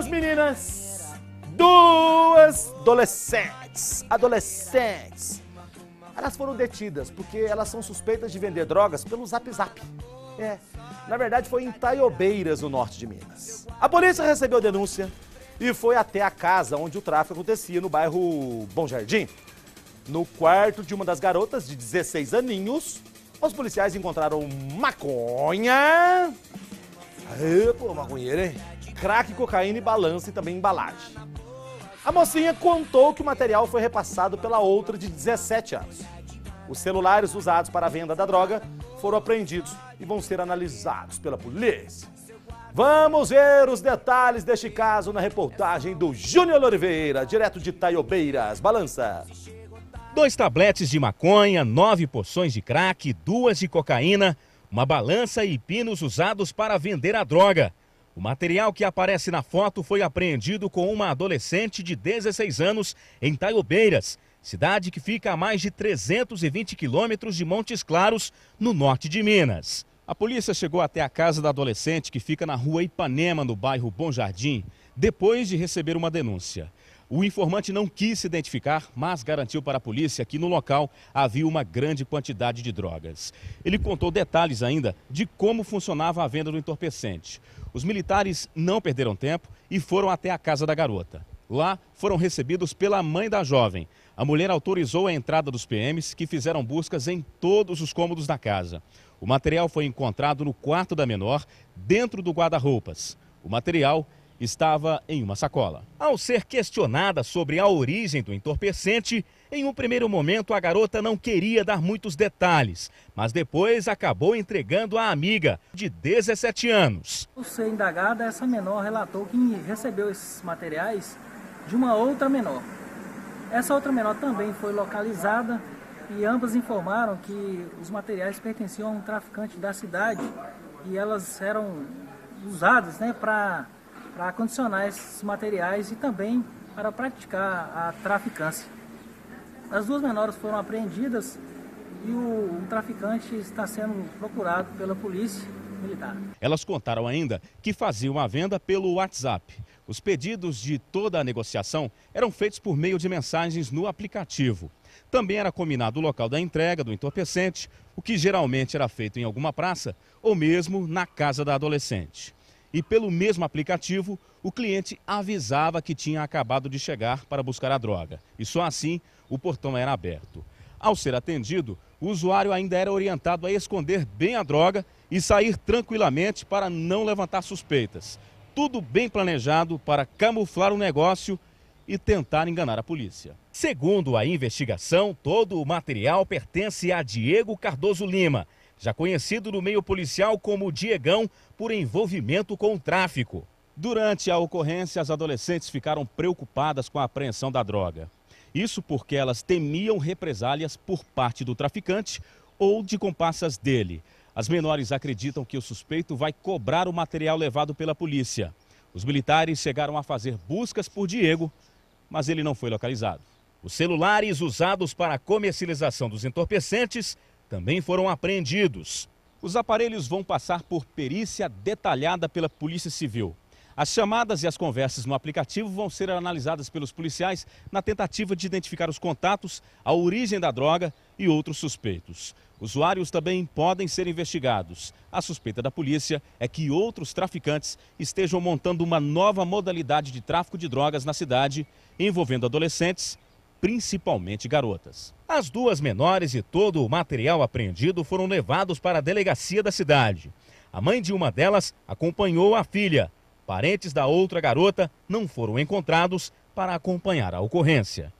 duas meninas, duas adolescentes, adolescentes. Elas foram detidas porque elas são suspeitas de vender drogas pelo Zap Zap. É, na verdade foi em Taiobeiras, no norte de Minas. A polícia recebeu a denúncia e foi até a casa onde o tráfico acontecia, no bairro Bom Jardim. No quarto de uma das garotas, de 16 aninhos, os policiais encontraram maconha. Aê, pô, maconheiro, hein? crack, cocaína e balança e também embalagem. A mocinha contou que o material foi repassado pela outra de 17 anos. Os celulares usados para a venda da droga foram apreendidos e vão ser analisados pela polícia. Vamos ver os detalhes deste caso na reportagem do Júnior Oliveira, direto de Taiobeiras. Balança. Dois tabletes de maconha, nove porções de crack, duas de cocaína, uma balança e pinos usados para vender a droga. O material que aparece na foto foi apreendido com uma adolescente de 16 anos em Taiobeiras, cidade que fica a mais de 320 quilômetros de Montes Claros, no norte de Minas. A polícia chegou até a casa da adolescente, que fica na rua Ipanema, no bairro Bom Jardim, depois de receber uma denúncia. O informante não quis se identificar, mas garantiu para a polícia que no local havia uma grande quantidade de drogas. Ele contou detalhes ainda de como funcionava a venda do entorpecente. Os militares não perderam tempo e foram até a casa da garota. Lá foram recebidos pela mãe da jovem. A mulher autorizou a entrada dos PMs, que fizeram buscas em todos os cômodos da casa. O material foi encontrado no quarto da menor, dentro do guarda-roupas. O material estava em uma sacola. Ao ser questionada sobre a origem do entorpecente, em um primeiro momento a garota não queria dar muitos detalhes, mas depois acabou entregando à amiga, de 17 anos. Ao ser indagada, essa menor relatou que recebeu esses materiais de uma outra menor. Essa outra menor também foi localizada e ambas informaram que os materiais pertenciam a um traficante da cidade e elas eram usadas né, para para condicionar esses materiais e também para praticar a traficância. As duas menores foram apreendidas e o, o traficante está sendo procurado pela polícia militar. Elas contaram ainda que faziam a venda pelo WhatsApp. Os pedidos de toda a negociação eram feitos por meio de mensagens no aplicativo. Também era combinado o local da entrega do entorpecente, o que geralmente era feito em alguma praça ou mesmo na casa da adolescente e pelo mesmo aplicativo, o cliente avisava que tinha acabado de chegar para buscar a droga. E só assim o portão era aberto. Ao ser atendido, o usuário ainda era orientado a esconder bem a droga e sair tranquilamente para não levantar suspeitas. Tudo bem planejado para camuflar o negócio e tentar enganar a polícia. Segundo a investigação, todo o material pertence a Diego Cardoso Lima, já conhecido no meio policial como Diegão por envolvimento com o tráfico. Durante a ocorrência, as adolescentes ficaram preocupadas com a apreensão da droga. Isso porque elas temiam represálias por parte do traficante ou de comparsas dele. As menores acreditam que o suspeito vai cobrar o material levado pela polícia. Os militares chegaram a fazer buscas por Diego, mas ele não foi localizado. Os celulares usados para a comercialização dos entorpecentes também foram apreendidos. Os aparelhos vão passar por perícia detalhada pela Polícia Civil. As chamadas e as conversas no aplicativo vão ser analisadas pelos policiais na tentativa de identificar os contatos, a origem da droga e outros suspeitos. Usuários também podem ser investigados. A suspeita da polícia é que outros traficantes estejam montando uma nova modalidade de tráfico de drogas na cidade, envolvendo adolescentes principalmente garotas. As duas menores e todo o material apreendido foram levados para a delegacia da cidade. A mãe de uma delas acompanhou a filha. Parentes da outra garota não foram encontrados para acompanhar a ocorrência.